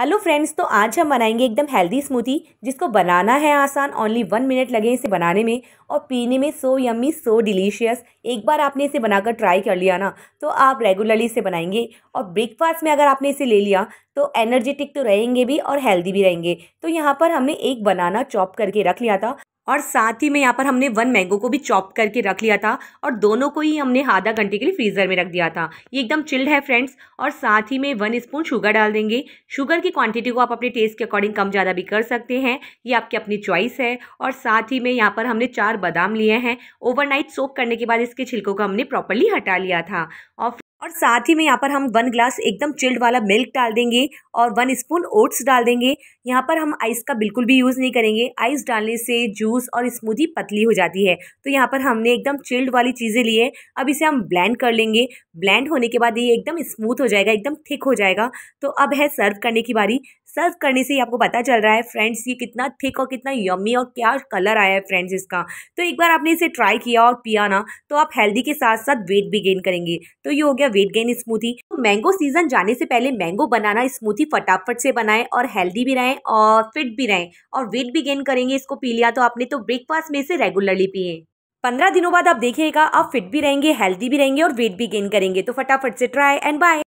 hello friends तो आज हम बनाएंगे एकदम हेल्दी स्मूथी जिसको बनाना है आसान ओनली वन मिनट लगे इसे बनाने में और पीने में सो यम्मी सो डिलीशियस एक बार आपने इसे बनाकर ट्राई कर लिया ना तो आप रेगुलरली इसे बनाएंगे और ब्रेकफास्ट में अगर आपने इसे ले लिया तो एनर्जेटिक तो रहेंगे भी और हेल्दी भी रहेंगे तो यहाँ पर हमने एक बनाना चॉप करके रख लिया था और साथ ही में यहाँ पर हमने वन मैंगो को भी चॉप करके रख लिया था और दोनों को ही हमने आधा घंटे के लिए फ्रीज़र में रख दिया था ये एकदम चिल्ड है फ्रेंड्स और साथ ही में वन स्पून शुगर डाल देंगे शुगर की क्वांटिटी को आप अपने टेस्ट के अकॉर्डिंग कम ज़्यादा भी कर सकते हैं ये आपकी अपनी चॉइस है और साथ ही में यहाँ पर हमने चार बादाम लिए हैं ओवरनाइट सोक करने के बाद इसके छिलकों को हमने प्रॉपरली हटा लिया था और और साथ ही में यहाँ पर हम वन ग्लास एकदम चिल्ड वाला मिल्क डाल देंगे और वन स्पून ओट्स डाल देंगे यहाँ पर हम आइस का बिल्कुल भी यूज़ नहीं करेंगे आइस डालने से जूस और स्मूदी पतली हो जाती है तो यहाँ पर हमने एकदम चिल्ड वाली चीज़ें ली है अब इसे हम ब्लेंड कर लेंगे ब्लेंड होने के बाद ये एकदम स्मूथ हो जाएगा एकदम थिक हो जाएगा तो अब है सर्व करने की बारी सर्व करने से ही आपको पता चल रहा है फ्रेंड्स ये कितना थिक और कितना यम्मी और क्या कलर आया है फ्रेंड्स इसका तो एक बार आपने इसे ट्राई किया और पिया ना तो आप हेल्दी के साथ साथ वेट भी गेन करेंगे तो ये हो गया वेट गेन स्मूथी तो मैंगो सीजन जाने से पहले मैंगो बनाना स्मूथी फटाफट से बनाएं और हेल्दी भी रहें और फिट भी रहें और वेट भी गेन करेंगे इसको पी लिया तो आपने तो ब्रेकफास्ट में इसे रेगुलरली पिए पंद्रह दिनों बाद आप देखिएगा आप फिट भी रहेंगे हेल्दी भी रहेंगे और वेट भी गेन करेंगे तो फटाफट से ट्राई एंड बाय